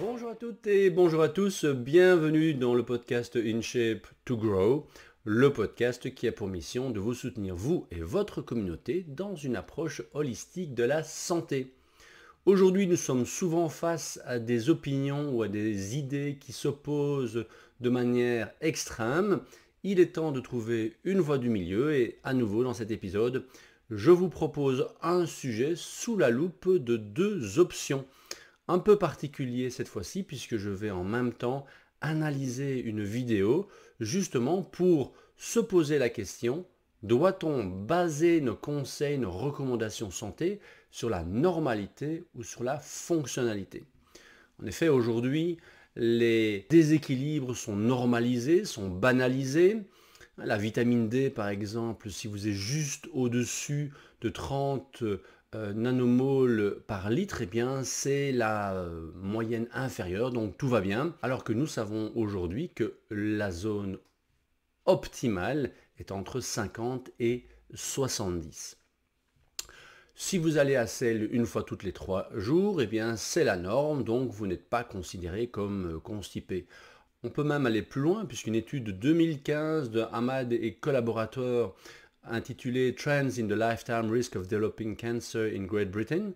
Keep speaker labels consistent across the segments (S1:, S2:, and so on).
S1: Bonjour à toutes et bonjour à tous, bienvenue dans le podcast In Shape to Grow, le podcast qui a pour mission de vous soutenir vous et votre communauté dans une approche holistique de la santé. Aujourd'hui, nous sommes souvent face à des opinions ou à des idées qui s'opposent de manière extrême. Il est temps de trouver une voie du milieu et à nouveau dans cet épisode, je vous propose un sujet sous la loupe de deux options un peu particulier cette fois-ci puisque je vais en même temps analyser une vidéo justement pour se poser la question doit-on baser nos conseils, nos recommandations santé sur la normalité ou sur la fonctionnalité En effet, aujourd'hui, les déséquilibres sont normalisés, sont banalisés. La vitamine D, par exemple, si vous êtes juste au-dessus de 30 euh, nanomol par litre, et eh bien c'est la euh, moyenne inférieure, donc tout va bien. Alors que nous savons aujourd'hui que la zone optimale est entre 50 et 70. Si vous allez à celle une fois toutes les trois jours, et eh bien c'est la norme, donc vous n'êtes pas considéré comme euh, constipé. On peut même aller plus loin, puisqu'une étude de 2015 de Hamad et collaborateurs intitulé Trends in the Lifetime Risk of Developing Cancer in Great Britain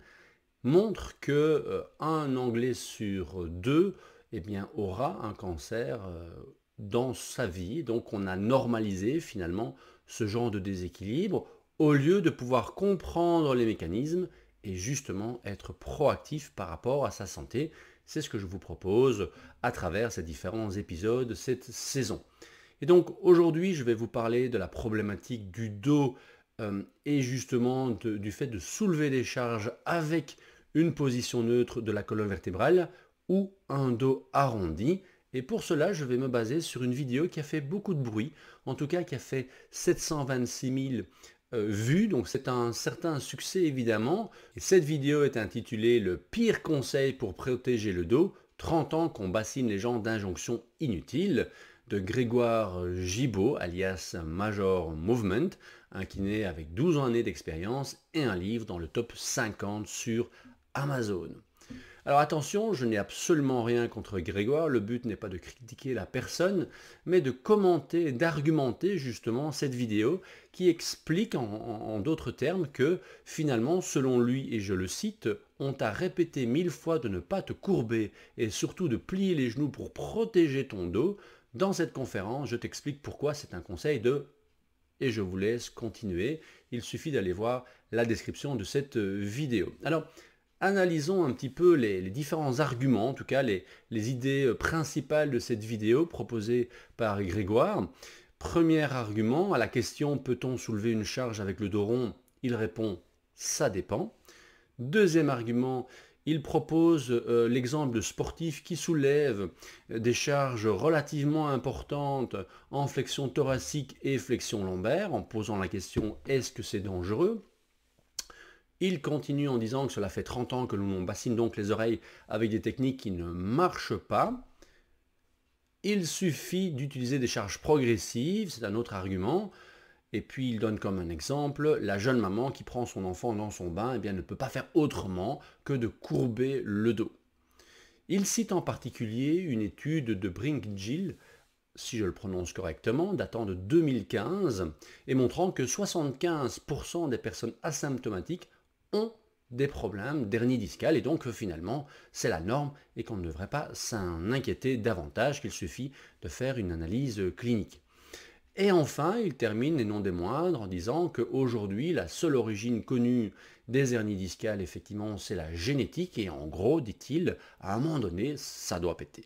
S1: montre que euh, un Anglais sur deux eh bien, aura un cancer euh, dans sa vie. Donc on a normalisé finalement ce genre de déséquilibre au lieu de pouvoir comprendre les mécanismes et justement être proactif par rapport à sa santé. C'est ce que je vous propose à travers ces différents épisodes cette saison. Et donc aujourd'hui, je vais vous parler de la problématique du dos euh, et justement du fait de soulever des charges avec une position neutre de la colonne vertébrale ou un dos arrondi. Et pour cela, je vais me baser sur une vidéo qui a fait beaucoup de bruit, en tout cas qui a fait 726 000 euh, vues, donc c'est un certain succès évidemment. cette vidéo est intitulée « Le pire conseil pour protéger le dos, 30 ans qu'on bassine les gens d'injonctions inutiles ». Grégoire Gibaud, alias Major Movement, un kiné avec 12 années d'expérience et un livre dans le top 50 sur Amazon. Alors attention, je n'ai absolument rien contre Grégoire, le but n'est pas de critiquer la personne, mais de commenter, d'argumenter justement cette vidéo qui explique en, en d'autres termes que finalement, selon lui, et je le cite, on t'a répété mille fois de ne pas te courber et surtout de plier les genoux pour protéger ton dos, dans cette conférence, je t'explique pourquoi c'est un conseil de et je vous laisse continuer. Il suffit d'aller voir la description de cette euh, vidéo. Alors, analysons un petit peu les, différents arguments, en tout cas les, les, idées euh, principales de cette vidéo proposée par Grégoire. Premier argument, à la question peut-on soulever une charge avec le dos rond Il répond ça dépend. Deuxième argument, il propose euh, l'exemple de sportif qui soulève euh, des charges relativement importantes en flexion thoracique et flexion lombaire, en posant la question est-ce que c'est dangereux il continue en disant que cela fait 30 ans que l'on bassine donc les oreilles avec des techniques qui ne marchent pas. Il suffit d'utiliser des charges progressives, c'est un autre argument, et puis il donne comme un exemple, la jeune maman qui prend son enfant dans son bain et eh bien, ne peut pas faire autrement que de courber le dos. Il cite en particulier une étude de brink Jill, si je le prononce correctement, datant de 2015, et montrant que 75% des personnes asymptomatiques ont des problèmes d'hernie discale, et donc finalement c'est la norme et qu'on ne devrait pas s'en inquiéter davantage, qu'il suffit de faire une analyse clinique. Et enfin, il termine, et non des moindres, en disant qu'aujourd'hui, la seule origine connue des hernies discales, effectivement, c'est la génétique, et en gros, dit-il, à un moment donné, ça doit péter.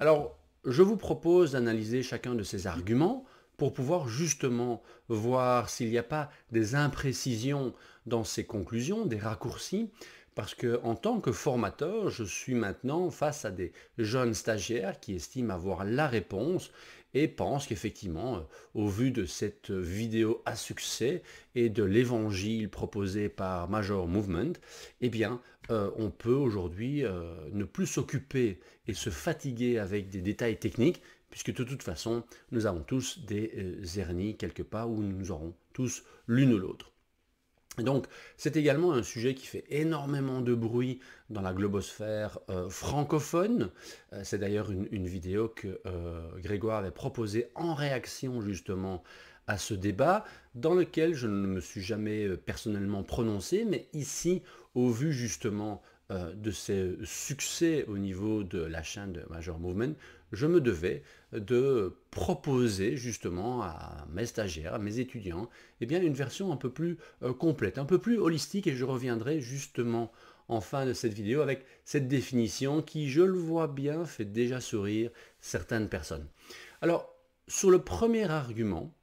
S1: Alors, je vous propose d'analyser chacun de ces arguments pour pouvoir justement voir s'il n'y a pas des imprécisions dans ces conclusions, des raccourcis, parce que en tant que formateur, je suis maintenant face à des jeunes stagiaires qui estiment avoir la réponse et pense qu'effectivement, euh, au vu de cette euh, vidéo à succès et de l'évangile proposé par Major Movement, eh bien, euh, on peut aujourd'hui ne plus s'occuper et se fatiguer avec des détails techniques, puisque de toute façon, nous avons tous des hernies quelque part où nous aurons tous l'une ou l'autre. Donc c'est également un sujet qui fait énormément de bruit dans la globosphère euh, francophone. Euh, c'est d'ailleurs une, vidéo que euh, Grégoire avait proposée en réaction justement à ce débat, dans lequel je ne me suis jamais personnellement prononcé, mais ici, au vu justement de ses succès au niveau de la chaîne de Major Movement, je me devais de proposer justement à mes stagiaires, à mes étudiants, eh bien une version un peu plus euh, complète, un peu plus holistique, et je reviendrai justement en fin de cette vidéo avec cette définition qui, je le vois bien, fait déjà sourire certaines personnes. Alors, sur le premier argument,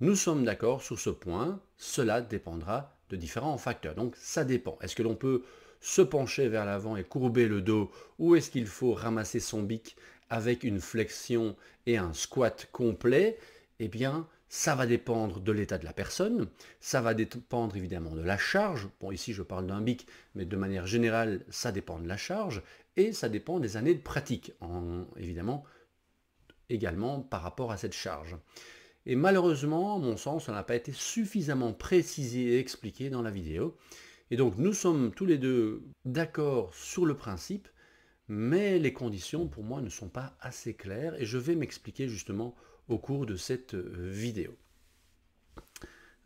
S1: nous sommes d'accord sur ce point, cela dépendra de différents facteurs. Donc ça dépend. Est-ce que l'on peut se pencher vers l'avant et courber le dos ou est-ce qu'il faut ramasser son bic avec une flexion et un squat complet, eh bien, ça va dépendre de l'état de la personne, ça va dépendre évidemment de la charge. Bon, ici je parle d'un bic, mais de manière générale, ça dépend de la charge et ça dépend des années de pratique, en, évidemment, également par rapport à cette charge. Et malheureusement, à mon sens, ça n'a pas été suffisamment précisé et expliqué dans la vidéo. Et donc nous sommes tous les deux d'accord sur le principe, mais les conditions pour moi ne sont pas assez claires et je vais m'expliquer justement au cours de cette euh, vidéo.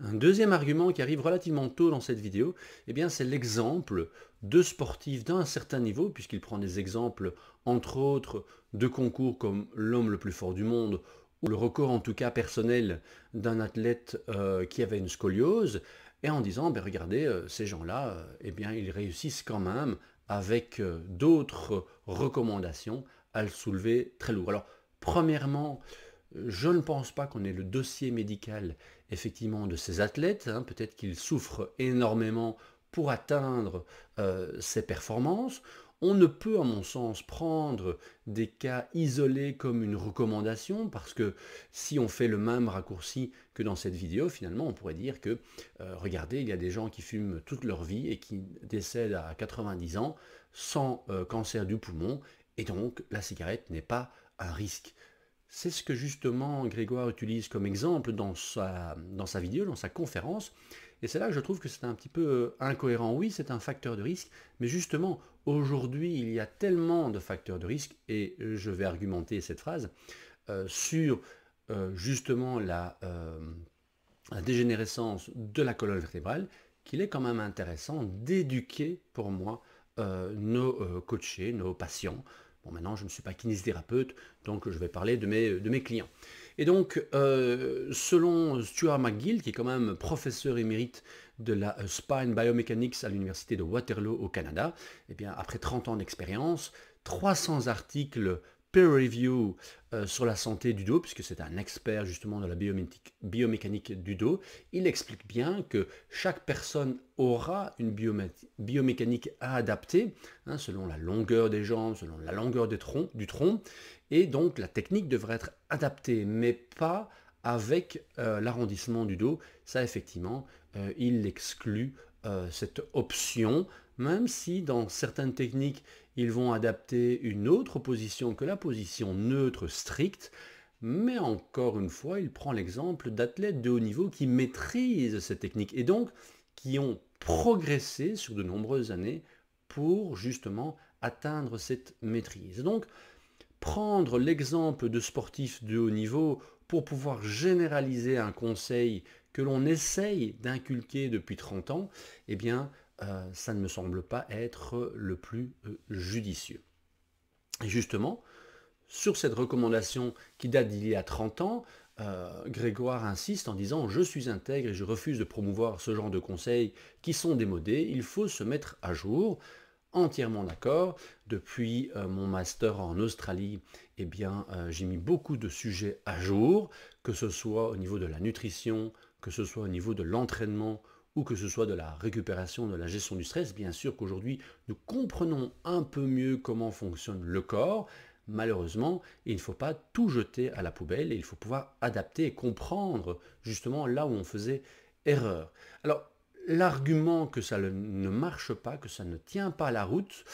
S1: Un deuxième argument qui arrive relativement tôt dans cette vidéo, eh c'est l'exemple de sportifs d'un certain niveau, puisqu'il prend des exemples entre autres de concours comme l'homme le plus fort du monde ou le record en tout cas personnel d'un athlète euh, qui avait une scoliose, et en disant, ben regardez, euh, ces gens-là, eh bien, ils réussissent quand même avec euh, d'autres recommandations à le soulever très lourd. Alors, premièrement, euh, je ne pense pas qu'on ait le dossier médical effectivement de ces athlètes. Hein. Peut-être qu'ils souffrent énormément pour atteindre euh, ces performances. On ne peut, à mon sens, prendre des cas isolés comme une recommandation, parce que si on fait le même raccourci que dans cette vidéo, finalement, on pourrait dire que, euh, regardez, il y a des gens qui fument toute leur vie et qui décèdent à 90 ans sans euh, cancer du poumon, et donc la cigarette n'est pas un risque. C'est ce que justement Grégoire utilise comme exemple dans sa, vidéo, dans sa conférence. Et c'est là que je trouve que c'est un petit peu euh, incohérent. Oui, c'est un facteur de risque, mais justement, aujourd'hui, il y a tellement de facteurs de risque, et euh, je vais argumenter cette phrase, euh, sur justement la, dégénérescence de la colonne vertébrale, qu'il est quand même intéressant d'éduquer pour moi nos coachés, nos patients, Bon, maintenant, je ne suis pas kinésithérapeute, donc je vais parler de mes, clients. Et donc, euh, selon Stuart McGill, qui est quand même professeur émérite de la euh, Spine Biomechanics à l'Université de Waterloo au Canada, et eh bien, après 30 ans d'expérience, 300 articles peer review euh, sur la santé du dos, puisque c'est un expert justement de la biomécanique, du dos, il explique bien que chaque personne aura une biomécanique à adapter, hein, selon la longueur des jambes, selon la longueur des troncs, du tronc, et donc la technique devrait être adaptée, mais pas avec euh, l'arrondissement du dos. Ça effectivement, euh, il exclut cette option même si dans certaines techniques, ils vont adapter une autre position que la position neutre stricte, mais encore une fois, il prend l'exemple d'athlètes de haut niveau qui maîtrisent cette technique et donc qui ont progressé sur de nombreuses années pour justement atteindre cette maîtrise. Donc, prendre l'exemple de sportifs de haut niveau pour pouvoir généraliser un conseil que l'on essaye d'inculquer depuis 30 ans, eh bien, euh, ça ne me semble pas être le plus euh, judicieux. Et justement, sur cette recommandation qui date d'il y a 30 ans, euh, Grégoire insiste en disant Je suis intègre et je refuse de promouvoir ce genre de conseils qui sont démodés, il faut se mettre à jour. Entièrement d'accord. Depuis mon master en Australie, eh bien, j'ai mis beaucoup de sujets à jour, que ce soit au niveau de la nutrition, que ce soit au niveau de l'entraînement ou que ce soit de la récupération, de la gestion du stress, bien sûr qu'aujourd'hui nous comprenons un peu mieux comment fonctionne le corps. Malheureusement, il ne faut pas tout jeter à la poubelle et il faut pouvoir adapter et comprendre justement là où on faisait erreur. Alors, l'argument que ça ne marche pas, que ça ne tient pas la route,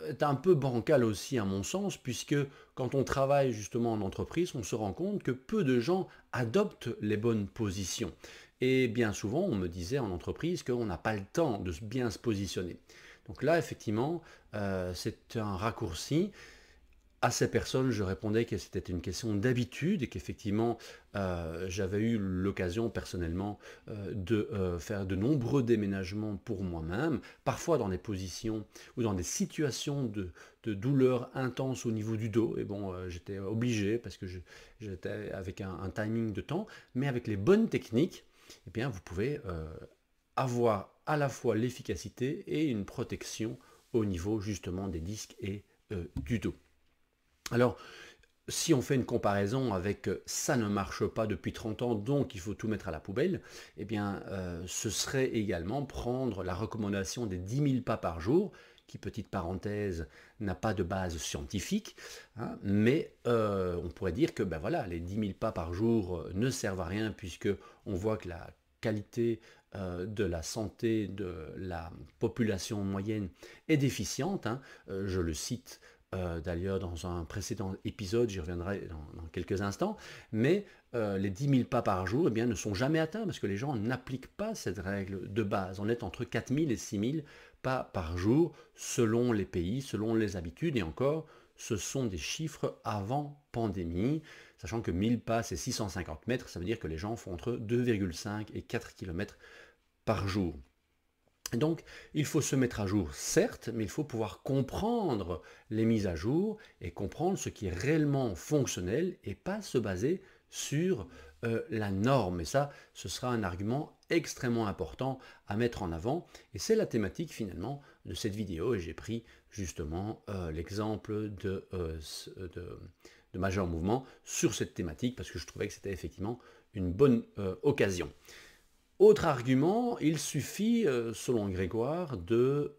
S1: euh, est un peu bancal aussi à mon sens, puisque quand on travaille justement en entreprise, on se rend compte que peu de gens adoptent les bonnes positions. Et bien souvent, on me disait en entreprise qu'on n'a pas le temps de bien se positionner. Donc là, effectivement, euh, c'est un raccourci. À ces personnes, je répondais que c'était une question d'habitude et qu'effectivement, euh, j'avais eu l'occasion personnellement euh, de faire de nombreux déménagements pour moi-même, parfois dans des positions ou dans des situations de, douleur intense au niveau du dos. Et bon, j'étais obligé parce que j'étais avec un timing de temps, mais avec les bonnes techniques, eh bien, vous pouvez euh, avoir à la fois l'efficacité et une protection au niveau justement des disques et euh, du dos. Alors, si on fait une comparaison avec euh, ça ne marche pas depuis 30 ans, donc il faut tout mettre à la poubelle, et eh bien, ce serait également prendre la recommandation des 10 000 pas par jour, petite parenthèse, n'a pas de base scientifique, hein, mais euh, on pourrait dire que ben voilà, les 10 000 pas par jour euh, ne servent à rien puisque on voit que la qualité euh, de la santé de la population moyenne est déficiente. Hein. je le cite d'ailleurs dans un précédent épisode, j'y reviendrai dans, quelques instants, mais les 10 000 pas par jour et eh bien, ne sont jamais atteints parce que les gens n'appliquent pas cette règle de base. On est entre 4 000 et 6 000 pas par jour, selon les pays, selon les habitudes, et encore, ce sont des chiffres avant pandémie, sachant que 1000 pas c'est 650 mètres, ça veut dire que les gens font entre 2,5 et 4 km par jour. Donc, il faut se mettre à jour, certes, mais il faut pouvoir comprendre les mises à jour et comprendre ce qui est réellement fonctionnel et pas se baser sur euh, la norme. Et ça, ce sera un argument extrêmement important à mettre en avant. Et c'est la thématique finalement de cette vidéo. Et j'ai pris justement euh, l'exemple de, euh, de, de, Major Mouvement sur cette thématique parce que je trouvais que c'était effectivement une bonne euh, occasion. Autre argument, il suffit, selon Grégoire, de,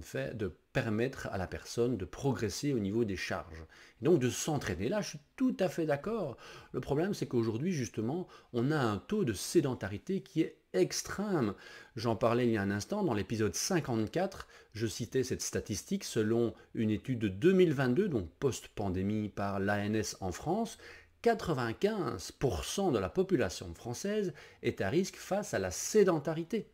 S1: fait, de permettre à la personne de progresser au niveau des charges. donc de s'entraîner. Là, je suis tout à fait d'accord. Le problème, c'est qu'aujourd'hui, justement, on a un taux de sédentarité qui est extrême. J'en parlais il y a un instant, dans l'épisode 54, je citais cette statistique selon une étude de 2022, donc post-pandémie par l'ANS en France, 95% de la population française est à risque face à la sédentarité.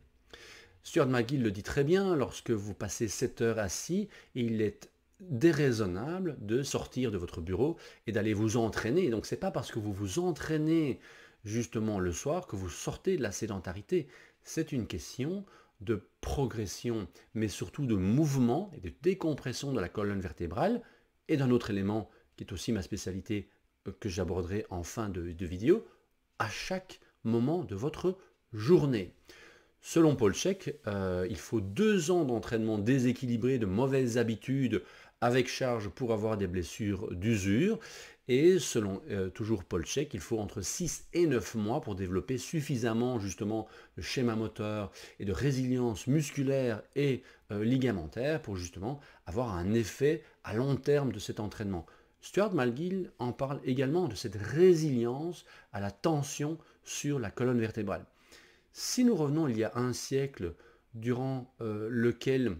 S1: Stuart McGill le dit très bien, lorsque vous passez 7 heures assis, il est déraisonnable de sortir de votre bureau et d'aller vous entraîner. Donc c'est pas parce que vous vous entraînez justement le soir, que vous sortez de la sédentarité. C'est une question de progression, mais surtout de mouvement et de décompression de la colonne vertébrale. Et d'un autre élément qui est aussi ma spécialité euh, que j'aborderai en fin de, vidéo, à chaque moment de votre journée. Selon Paul Check, euh, il faut deux ans d'entraînement déséquilibré, de mauvaises habitudes, avec charge pour avoir des blessures d'usure. Et selon euh, toujours Paul Polchek, il faut entre 6 et 9 mois pour développer suffisamment justement le schéma moteur et de résilience musculaire et euh, ligamentaire pour justement avoir un effet à long terme de cet entraînement. Stuart Malgill en parle également de cette résilience à la tension sur la colonne vertébrale. Si nous revenons il y a un siècle durant euh, lequel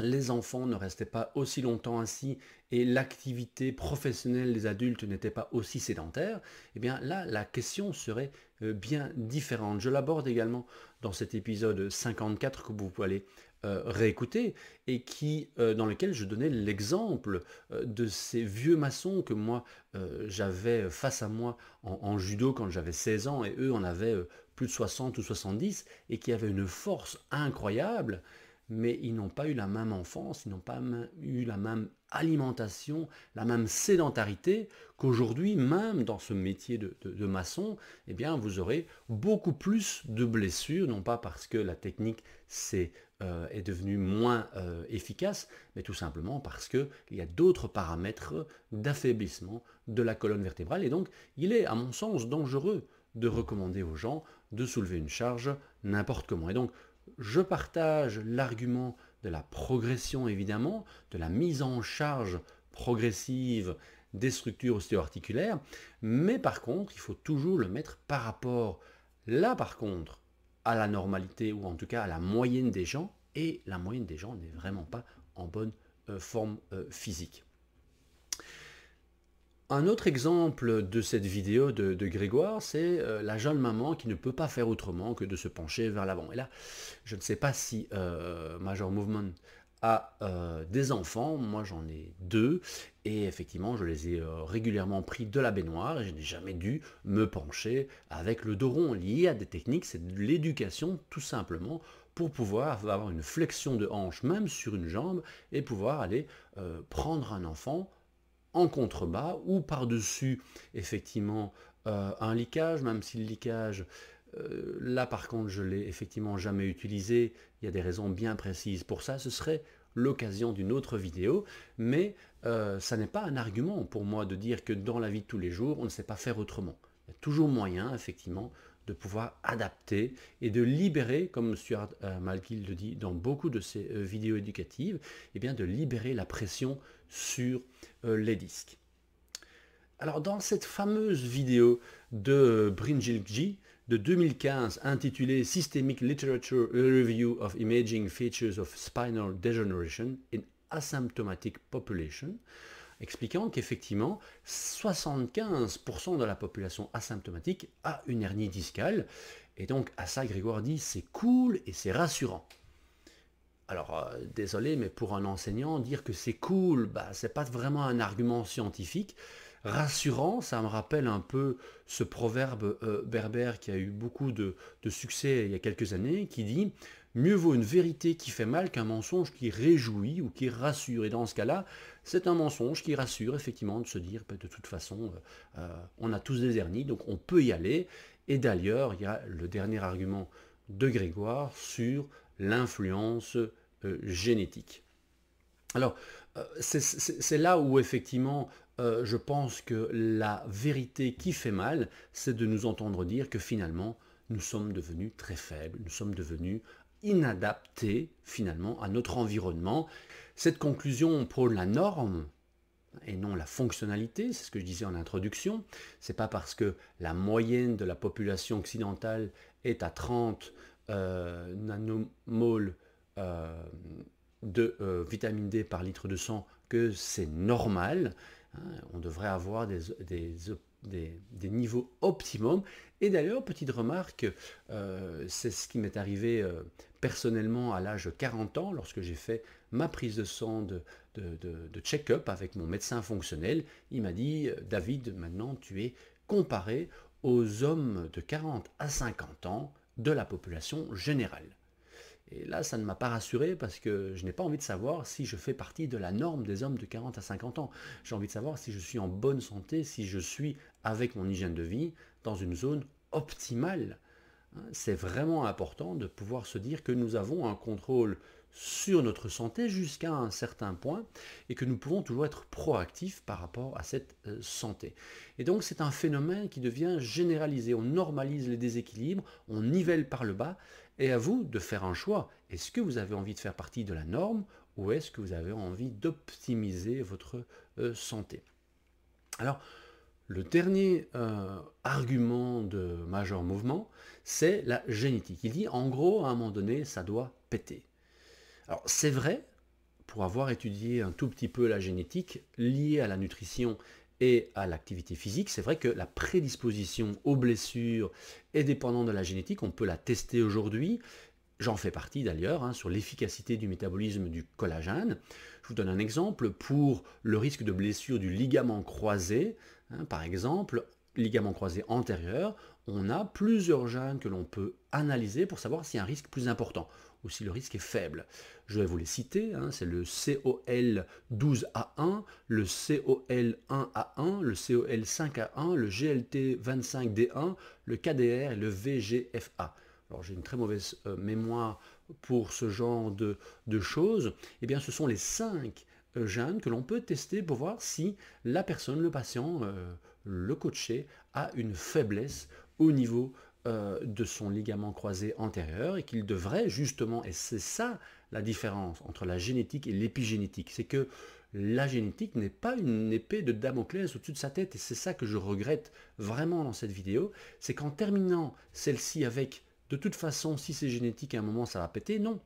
S1: les enfants ne restaient pas aussi longtemps ainsi, et l'activité professionnelle des adultes n'était pas aussi sédentaire, eh bien là, la question serait euh, bien différente. Je l'aborde également dans cet épisode 54 que vous pouvez euh, réécouter et qui, euh, dans lequel je donnais l'exemple de ces vieux maçons que moi j'avais face à moi en, en judo quand j'avais 16 ans et eux en avaient plus de 60 ou 70 et qui avaient une force incroyable mais ils n'ont pas eu la même enfance, ils n'ont pas eu la même alimentation, la même sédentarité qu'aujourd'hui, même dans ce métier de, maçon, eh bien, vous aurez beaucoup plus de blessures, non pas parce que la technique euh, est devenue moins euh, efficace, mais tout simplement parce qu'il y a d'autres paramètres d'affaiblissement de la colonne vertébrale. Et donc, il est, à mon sens, dangereux de recommander aux gens de soulever une charge n'importe comment. Et donc, je partage l'argument de la progression, évidemment, de la mise en charge progressive des structures ostéoarticulaires, mais par contre, il faut toujours le mettre par rapport, là par contre, à la normalité, ou en tout cas à la moyenne des gens, et la moyenne des gens n'est vraiment pas en bonne euh, forme euh, physique. Un autre exemple de cette vidéo de, Grégoire, c'est euh, la jeune maman qui ne peut pas faire autrement que de se pencher vers l'avant. Et là, je ne sais pas si euh, Major Movement a euh, des enfants, moi j'en ai deux, et effectivement je les ai régulièrement pris de la baignoire, et je n'ai jamais dû me pencher avec le dos rond. lié à des techniques, c'est de l'éducation tout simplement, pour pouvoir avoir une flexion de hanche, même sur une jambe, et pouvoir aller prendre un enfant, en contrebas ou par-dessus effectivement euh, un liquage, même si le liquage, euh, là par contre je l'ai effectivement jamais utilisé, il y a des raisons bien précises pour ça, ce serait l'occasion d'une autre vidéo, mais euh, ça n'est pas un argument pour moi de dire que dans la vie de tous les jours, on ne sait pas faire autrement. Il y a toujours moyen, effectivement, de pouvoir adapter et de libérer, comme Stuart Malkiel le dit dans beaucoup de ses vidéos éducatives, et eh bien de libérer la pression sur euh, les disques. Alors dans cette fameuse vidéo de Brinjilji de 2015 intitulée Systemic Literature Review of Imaging Features of Spinal Degeneration in Asymptomatic Population, expliquant qu'effectivement 75% de la population asymptomatique a une hernie discale. Et donc à ça Grégoire dit c'est cool et c'est rassurant. Alors, euh, désolé, mais pour un enseignant, dire que c'est cool, bah, n'est pas vraiment un argument scientifique. Rassurant, ça me rappelle un peu ce proverbe euh, berbère qui a eu beaucoup de, succès il y a quelques années, qui dit Mieux vaut une vérité qui fait mal qu'un mensonge qui réjouit ou qui rassure. Et dans ce cas-là, c'est un mensonge qui rassure, effectivement, de se dire bah, De toute façon, euh, on a tous des hernies, donc on peut y aller. Et d'ailleurs, il y a le dernier argument de Grégoire sur l'influence euh, génétique. Alors, euh, c'est là où effectivement, euh, je pense que la vérité qui fait mal, c'est de nous entendre dire que finalement, nous sommes devenus très faibles, nous sommes devenus inadaptés finalement à notre environnement. Cette conclusion prône la norme et non la fonctionnalité, c'est ce que je disais en introduction. C'est pas parce que la moyenne de la population occidentale est à 30 euh, nanomol euh, de euh, vitamine D par litre de sang que c'est normal. Hein, on devrait avoir des, niveaux optimum. Et d'ailleurs, petite remarque, euh, c'est ce qui m'est arrivé personnellement à l'âge de 40 ans, lorsque j'ai fait ma prise de sang de check-up avec mon médecin fonctionnel. Il m'a dit, David, maintenant tu es comparé aux hommes de 40 à 50 ans de la population générale. Et là, ça ne m'a pas rassuré parce que je n'ai pas envie de savoir si je fais partie de la norme des hommes de 40 à 50 ans. J'ai envie de savoir si je suis en bonne santé, si je suis avec mon hygiène de vie dans une zone optimale. Hein, c'est vraiment important de pouvoir se dire que nous avons un contrôle sur notre santé jusqu'à un certain point et que nous pouvons toujours être proactifs par rapport à cette euh, santé. Et donc c'est un phénomène qui devient généralisé, on normalise les déséquilibres, on nivelle par le bas et à vous de faire un choix. Est-ce que vous avez envie de faire partie de la norme ou est-ce que vous avez envie d'optimiser votre euh, santé Alors le dernier euh, argument de majeur Mouvement, c'est la génétique. Il dit en gros à un moment donné ça doit péter. Alors c'est vrai, pour avoir étudié un tout petit peu la génétique liée à la nutrition et à l'activité physique, c'est vrai que la prédisposition aux blessures est dépendante de la génétique, on peut la tester aujourd'hui. J'en fais partie d'ailleurs hein, sur l'efficacité du métabolisme du collagène. Je vous donne un exemple pour le risque de blessure du ligament croisé. Hein. par exemple, ligament croisé antérieur, on a plusieurs gènes que l'on peut analyser pour savoir s'il y a un risque plus important ou si le risque est faible. Je vais vous les citer, hein, c'est le COL 12A1, le COL 1A1, le COL 5A1, le GLT 25D1, le KDR et le VGFA. Alors j'ai une très mauvaise euh, mémoire pour ce genre de, choses. Eh bien ce sont les cinq euh, gènes que l'on peut tester pour voir si la personne, le patient, euh, le coaché a une faiblesse au niveau euh, de son ligament croisé antérieur et qu'il devrait justement, et c'est ça la différence entre la génétique et l'épigénétique, c'est que la génétique n'est pas une épée de Damoclès au-dessus de sa tête, et c'est ça que je regrette vraiment dans cette vidéo, c'est qu'en terminant celle-ci avec de toute façon, si c'est génétique, à un moment ça va péter, non.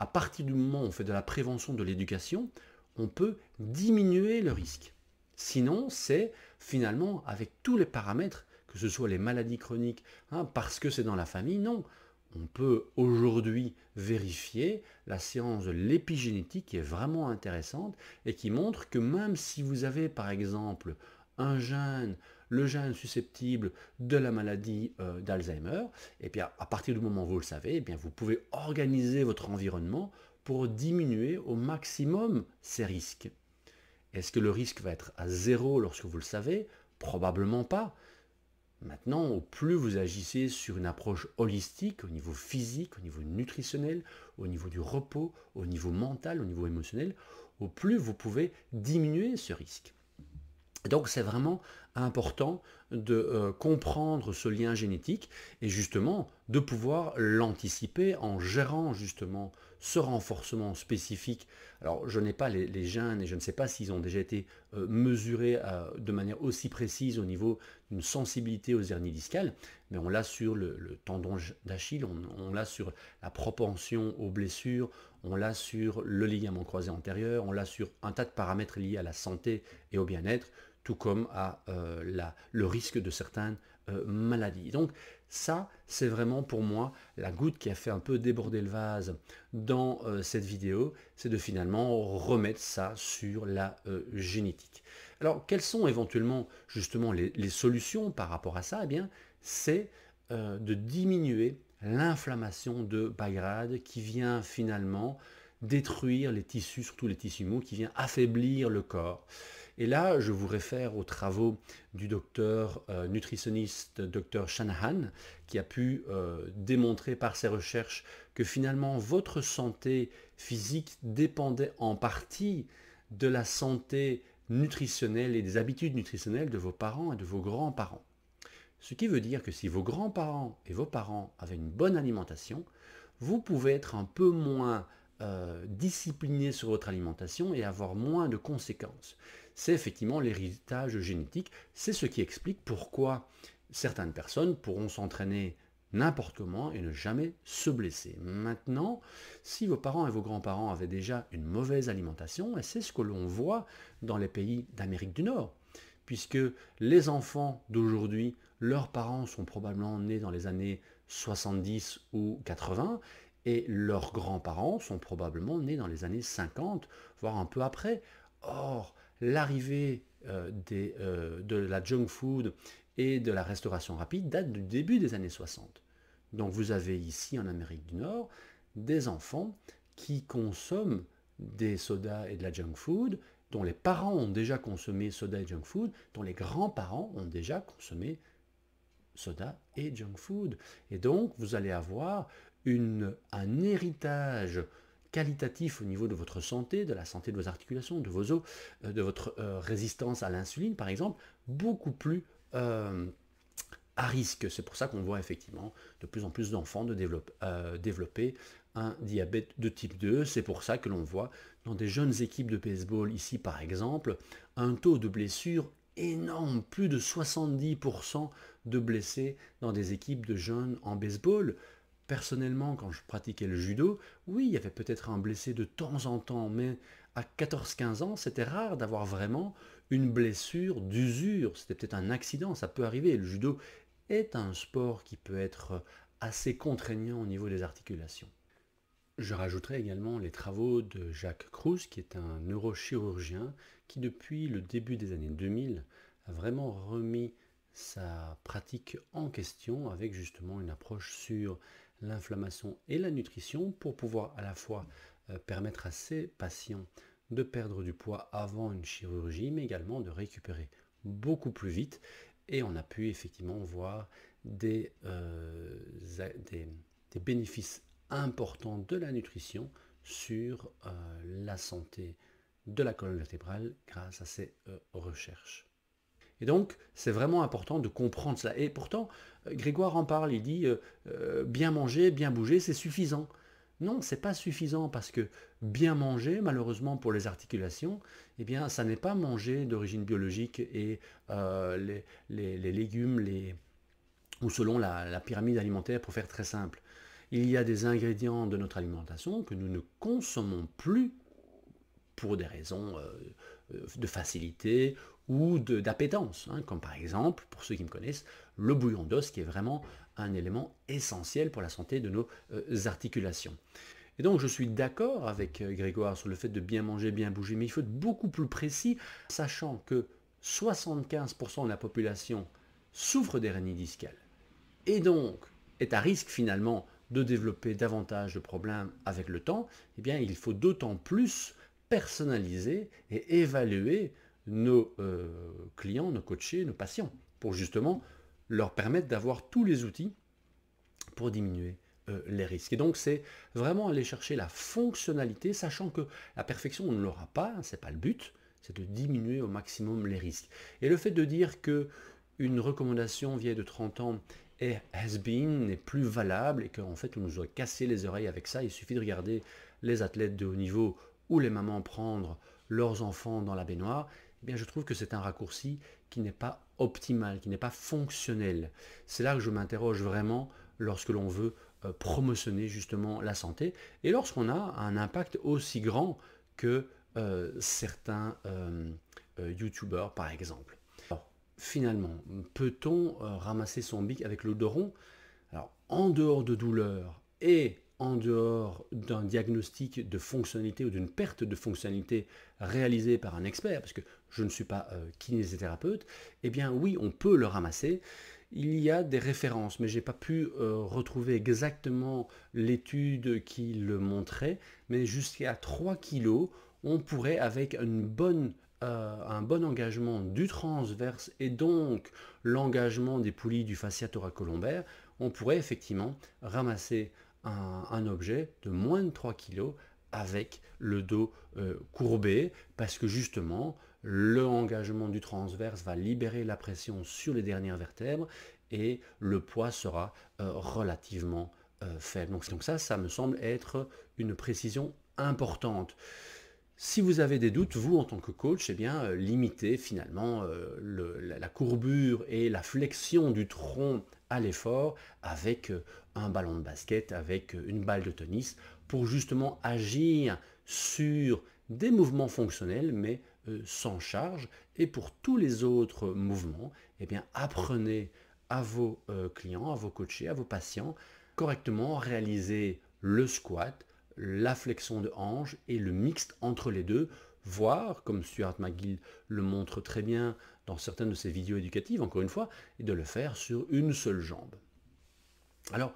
S1: À partir du moment où on fait de la prévention de l'éducation, on peut diminuer le risque. Sinon, c'est finalement avec tous les paramètres que ce soit les maladies chroniques, hein, parce que c'est dans la famille, non. On peut aujourd'hui vérifier la science de l'épigénétique qui est vraiment intéressante et qui montre que même si vous avez par exemple un gène, le gène susceptible de la maladie euh, d'Alzheimer, et eh bien à partir du moment où vous le savez, eh bien vous pouvez organiser votre environnement pour diminuer au maximum ces risques. Est-ce que le risque va être à zéro lorsque vous le savez Probablement pas. Maintenant, au plus vous agissez sur une approche holistique au niveau physique, au niveau nutritionnel, au niveau du repos, au niveau mental, au niveau émotionnel, au plus vous pouvez diminuer ce risque donc c'est vraiment important de euh, comprendre ce lien génétique et justement de pouvoir l'anticiper en gérant justement ce renforcement spécifique. Alors je n'ai pas les, les, gènes et je ne sais pas s'ils ont déjà été euh, mesurés euh, de manière aussi précise au niveau d'une sensibilité aux hernies discales, mais on l'a sur le, tendon d'Achille, on l'a sur la propension aux blessures, on l'a sur le ligament croisé antérieur, on l'a sur un tas de paramètres liés à la santé et au bien-être tout comme à euh, la, le risque de certaines euh, maladies. Donc ça, c'est vraiment pour moi la goutte qui a fait un peu déborder le vase dans euh, cette vidéo, c'est de finalement remettre ça sur la génétique. Alors quelles sont éventuellement justement les, solutions par rapport à ça Eh bien, c'est de diminuer l'inflammation de bas qui vient finalement détruire les tissus, surtout les tissus mous, qui vient affaiblir le corps. Et là, je vous réfère aux travaux du docteur euh, nutritionniste, docteur Shanahan, qui a pu euh, démontrer par ses recherches que finalement votre santé physique dépendait en partie de la santé nutritionnelle et des habitudes nutritionnelles de vos parents et de vos grands-parents. Ce qui veut dire que si vos grands-parents et vos parents avaient une bonne alimentation, vous pouvez être un peu moins euh, discipliner sur votre alimentation et avoir moins de conséquences. C'est effectivement l'héritage génétique. C'est ce qui explique pourquoi certaines personnes pourront s'entraîner n'importe comment et ne jamais se blesser. Maintenant, si vos parents et vos grands-parents avaient déjà une mauvaise alimentation, et c'est ce que l'on voit dans les pays d'Amérique du Nord, puisque les enfants d'aujourd'hui, leurs parents sont probablement nés dans les années 70 ou 80, et leurs grands-parents sont probablement nés dans les années 50, voire un peu après. Or, l'arrivée euh, euh, de la junk food et de la restauration rapide date du début des années 60. Donc vous avez ici en Amérique du Nord des enfants qui consomment des sodas et de la junk food, dont les parents ont déjà consommé soda et junk food, dont les grands-parents ont déjà consommé soda et junk food. Et donc, vous allez avoir un héritage qualitatif au niveau de votre santé, de la santé de vos articulations, de vos os, euh, de votre euh, résistance à l'insuline par exemple, beaucoup plus euh, à risque. C'est pour ça qu'on voit effectivement de plus en plus d'enfants de développer, développer un diabète de type 2. C'est pour ça que l'on voit dans des jeunes équipes de baseball ici par exemple un taux de blessure énorme, plus de 70% de blessés dans des équipes de jeunes en baseball. Personnellement, quand je pratiquais le judo, oui, il y avait peut-être un blessé de temps en temps, mais à 14-15 ans, c'était rare d'avoir vraiment une blessure d'usure. C'était peut-être un accident, ça peut arriver. Le judo est un sport qui peut être assez contraignant au niveau des articulations. Je rajouterai également les travaux de Jacques Cruz, qui est un neurochirurgien qui, depuis le début des années 2000, a vraiment remis sa pratique en question avec justement une approche sur l'inflammation et la nutrition pour pouvoir à la fois euh, permettre à ces patients de perdre du poids avant une chirurgie, mais également de récupérer beaucoup plus vite. Et on a pu effectivement voir des, euh, bénéfices importants de la nutrition sur euh, la santé de la colonne vertébrale grâce à ces recherches. Et donc, c'est vraiment important de comprendre cela. Et pourtant, euh, Grégoire en parle, il dit euh, euh, bien manger, bien bouger, c'est suffisant. Non, c'est pas suffisant parce que bien manger, malheureusement pour les articulations, eh bien, ça n'est pas manger d'origine biologique et les, légumes, les... ou selon la pyramide alimentaire, pour faire très simple. Il y a des ingrédients de notre alimentation que nous ne consommons plus pour des raisons euh, euh, de facilité ou d'appétence, hein. comme par exemple, pour ceux qui me connaissent, le bouillon d'os qui est vraiment un élément essentiel pour la santé de nos euh, articulations. Et donc je suis d'accord avec Grégoire sur le fait de bien manger, bien bouger, mais il faut être beaucoup plus précis, sachant que 75% de la population souffre d'hernie discale, et donc est à risque finalement de développer davantage de problèmes avec le temps, eh bien il faut d'autant plus personnaliser et évaluer nos euh, clients, nos coachés, nos patients, pour justement leur permettre d'avoir tous les outils pour diminuer euh, les risques. Et donc c'est vraiment aller chercher la fonctionnalité, sachant que la perfection, on ne l'aura pas, hein, Ce n'est pas le but, c'est de diminuer au maximum les risques. Et le fait de dire que une recommandation vieille de 30 ans est has been, n'est plus valable, et qu'en fait on nous aurait cassé les oreilles avec ça, il suffit de regarder les athlètes de haut niveau ou les mamans prendre leurs enfants dans la baignoire, eh bien je trouve que c'est un raccourci qui n'est pas optimal, qui n'est pas fonctionnel. C'est là que je m'interroge vraiment lorsque l'on veut euh, promotionner justement la santé et lorsqu'on a un impact aussi grand que euh, certains YouTubers, euh, youtubeurs par exemple. Alors, finalement, peut-on ramasser son bic avec l'odoron Alors en dehors de douleur et en dehors d'un diagnostic de fonctionnalité ou d'une perte de fonctionnalité réalisée par un expert, parce que je ne suis pas euh, kinésithérapeute, eh bien oui, on peut le ramasser. Il y a des références, mais je n'ai pas pu euh, retrouver exactement l'étude qui le montrait, mais jusqu'à 3 kg, on pourrait, avec une bonne, euh, un bon engagement du transverse et donc l'engagement des poulies du fascia thoracolombaire, on pourrait effectivement ramasser un, objet de moins de 3 kg avec le dos euh, courbé parce que justement le engagement du transverse va libérer la pression sur les dernières vertèbres et le poids sera euh, relativement euh, faible. Donc, donc, ça, ça me semble être une précision importante. Si vous avez des doutes, vous en tant que coach, et eh bien, limitez finalement la courbure et la flexion du tronc à l'effort avec un ballon de basket avec une balle de tennis pour justement agir sur des mouvements fonctionnels mais euh, sans charge. Et pour tous les autres mouvements, et eh bien, apprenez à vos euh, clients, à vos coachés, à vos patients correctement réaliser le squat, la flexion de hanche et le mixte entre les deux, voire, comme Stuart McGill le montre très bien dans certaines de ses vidéos éducatives, encore une fois, et de le faire sur une seule jambe. Alors,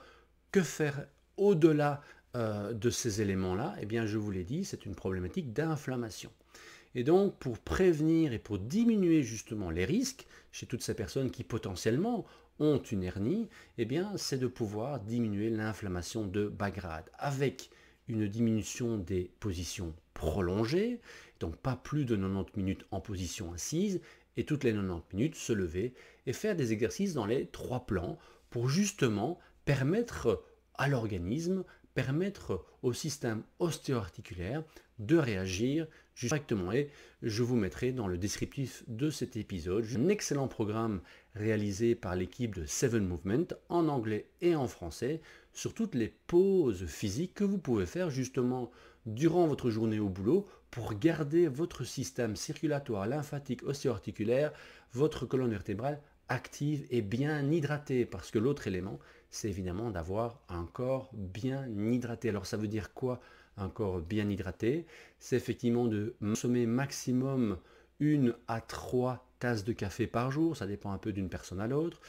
S1: que faire au-delà euh, de ces éléments-là Eh bien, je vous l'ai dit, c'est une problématique d'inflammation. Et donc, pour prévenir et pour diminuer justement les risques chez toutes ces personnes qui potentiellement ont une hernie, eh bien, c'est de pouvoir diminuer l'inflammation de bas grade avec une diminution des positions prolongées, donc pas plus de 90 minutes en position assise, et toutes les 90 minutes se lever et faire des exercices dans les trois plans pour justement permettre à l'organisme, permettre au système ostéo de réagir correctement. Et je vous mettrai dans le descriptif de cet épisode un excellent programme réalisé par l'équipe de Seven Movement en anglais et en français sur toutes les pauses physiques que vous pouvez faire justement durant votre journée au boulot pour garder votre système circulatoire, lymphatique, ostéo-articulaire, votre colonne vertébrale active et bien hydratée parce que l'autre élément c'est évidemment d'avoir un corps bien hydraté. Alors ça veut dire quoi un corps bien hydraté C'est effectivement de consommer maximum une à trois tasses de café par jour, ça dépend un peu d'une personne à l'autre,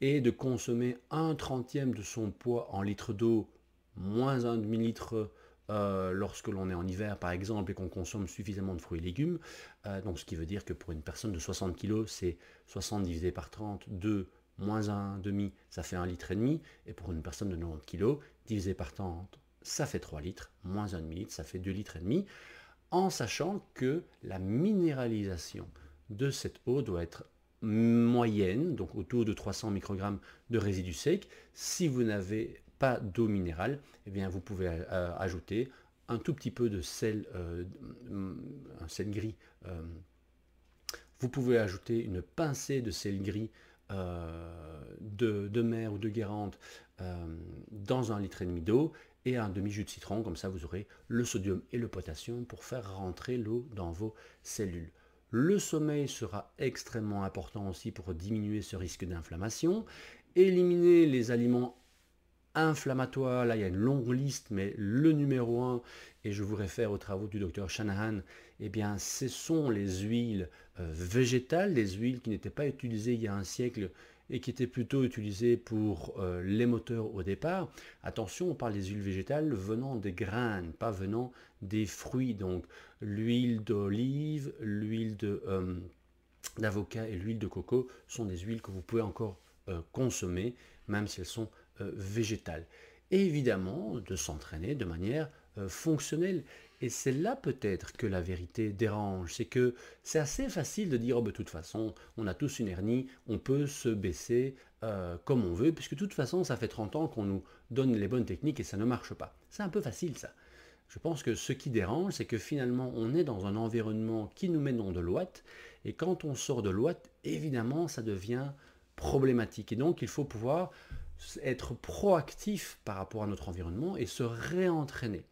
S1: et de consommer un trentième de son poids en litres d'eau, moins un demi-litre euh, lorsque l'on est en hiver par exemple et qu'on consomme suffisamment de fruits et légumes. Euh, donc ce qui veut dire que pour une personne de 60 kg, c'est 60 divisé par 30, 2 moins un demi, ça fait un litre. Et demi. Et pour une personne de 90 kg, divisé par 30, ça fait 3 litres. Moins 1,5 litre, ça fait 2 litres. et demi. En sachant que la minéralisation de cette eau doit être moyenne, donc autour de 300 microgrammes de résidus secs. Si vous n'avez pas d'eau minérale, eh bien vous pouvez euh, ajouter un tout petit peu de sel, euh, sel gris. Euh. vous pouvez ajouter une pincée de sel gris euh, de, de mer ou de guérande euh, dans un litre et demi d'eau et un demi-jus de citron, comme ça vous aurez le sodium et le potassium pour faire rentrer l'eau dans vos cellules. Le sommeil sera extrêmement important aussi pour diminuer ce risque d'inflammation. Éliminer les aliments inflammatoire. Là, il y a une longue liste, mais le numéro 1, et je vous réfère aux travaux du docteur Shanahan, eh bien, ce sont les huiles euh, végétales, les huiles qui n'étaient pas utilisées il y a un siècle et qui étaient plutôt utilisées pour euh, les moteurs au départ. Attention, on parle des huiles végétales venant des graines, pas venant des fruits. Donc, l'huile d'olive, l'huile de... Euh, d'avocat et l'huile de coco sont des huiles que vous pouvez encore consommer, même si elles sont euh, végétal, évidemment, de s'entraîner de manière euh, fonctionnelle. Et c'est là peut-être que la vérité dérange, c'est que c'est assez facile de dire, oh, ben, de toute façon, on a tous une hernie, on peut se baisser euh, comme on veut, puisque de toute façon, ça fait 30 ans qu'on nous donne les bonnes techniques et ça ne marche pas. C'est un peu facile ça. Je pense que ce qui dérange, c'est que finalement, on est dans un environnement qui nous met dans de l'ouate, et quand on sort de l'ouate, évidemment, ça devient problématique. Et donc, il faut pouvoir être proactif par rapport à notre environnement et se réentraîner.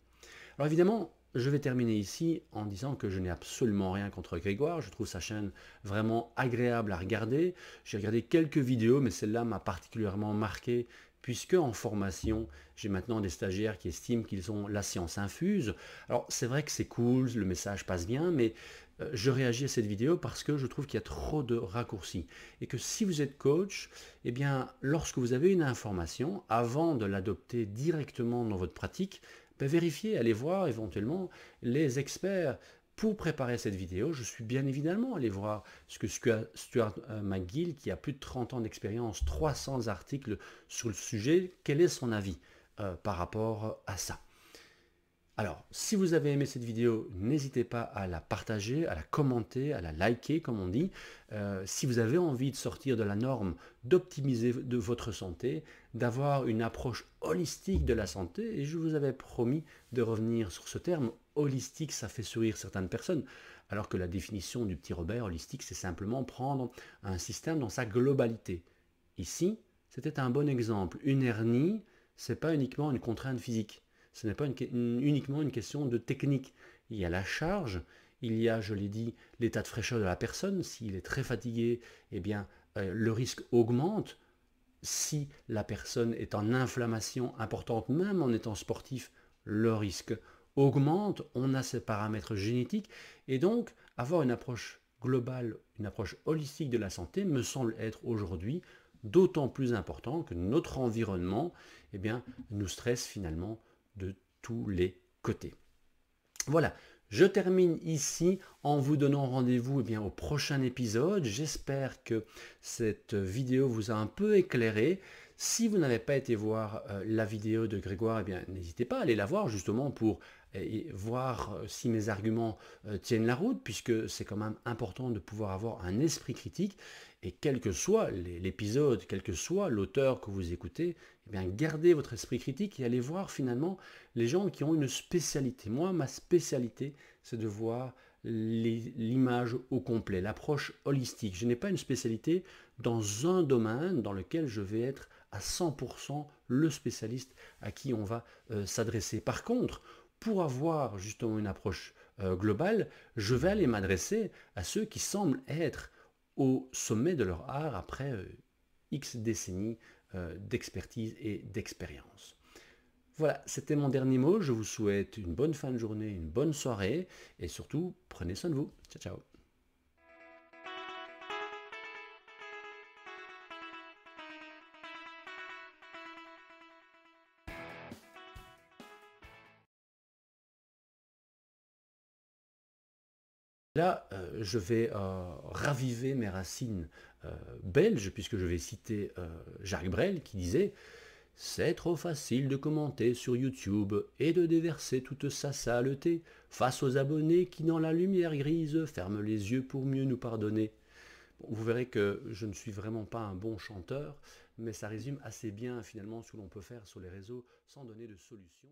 S1: Alors évidemment, je vais terminer ici en disant que je n'ai absolument rien contre Grégoire, je trouve sa chaîne vraiment agréable à regarder. J'ai regardé quelques vidéos, mais celle-là m'a particulièrement marqué puisque en formation, j'ai maintenant des stagiaires qui estiment qu'ils ont la science infuse. Alors c'est vrai que c'est cool, le message passe bien, mais euh, je réagis à cette vidéo parce que je trouve qu'il y a trop de raccourcis. Et que si vous êtes coach, eh bien, lorsque vous avez une information, avant de l'adopter directement dans votre pratique, ben vérifiez, allez voir éventuellement les experts pour préparer cette vidéo, je suis bien évidemment allé voir ce que Stuart euh, McGill, qui a plus de 30 ans d'expérience, 300 articles sur le sujet, quel est son avis euh, par rapport à ça. Alors, si vous avez aimé cette vidéo, n'hésitez pas à la partager, à la commenter, à la liker, comme on dit. Euh, si vous avez envie de sortir de la norme, d'optimiser de votre santé, d'avoir une approche holistique de la santé, et je vous avais promis de revenir sur ce terme holistique, ça fait sourire certaines personnes, alors que la définition du petit Robert holistique, c'est simplement prendre un système dans sa globalité. Ici, c'était un bon exemple. Une hernie, c'est pas uniquement une contrainte physique, ce n'est pas uniquement une question de technique. Il y a la charge, il y a, je l'ai dit, l'état de fraîcheur de la personne. S'il est très fatigué, eh bien, euh, le risque augmente. Si la personne est en inflammation importante, même en étant sportif, le risque augmente, on a ces paramètres génétiques, et donc avoir une approche globale, une approche holistique de la santé me semble être aujourd'hui d'autant plus important que notre environnement eh bien, nous stresse finalement de tous les côtés. Voilà, je termine ici en vous donnant rendez-vous eh bien, au prochain épisode. J'espère que cette vidéo vous a un peu éclairé. Si vous n'avez pas été voir euh, la vidéo de Grégoire, eh bien n'hésitez pas à aller la voir justement pour et voir euh, si mes arguments euh, tiennent la route, puisque c'est quand même important de pouvoir avoir un esprit critique. Et quel que soit l'épisode, quel que soit l'auteur que vous écoutez, eh bien gardez votre esprit critique et allez voir finalement les gens qui ont une spécialité. Moi, ma spécialité, c'est de voir l'image au complet, l'approche holistique. Je n'ai pas une spécialité dans un domaine dans lequel je vais être à 100% le spécialiste à qui on va euh, s'adresser. Par contre, pour avoir justement une approche euh, globale, je vais aller m'adresser à ceux qui semblent être au sommet de leur art après euh, X décennies euh, d'expertise et d'expérience. Voilà, c'était mon dernier mot. Je vous souhaite une bonne fin de journée, une bonne soirée et surtout, prenez soin de vous. Ciao, ciao. Là, euh, je vais euh, raviver mes racines euh, belges, puisque je vais citer Jacques Brel qui disait C'est trop facile de commenter sur YouTube et de déverser toute sa saleté face aux abonnés qui, dans la lumière grise, ferment les yeux pour mieux nous pardonner. vous verrez que je ne suis vraiment pas un bon chanteur, mais ça résume assez bien finalement ce que l'on peut faire sur les réseaux sans donner de solution.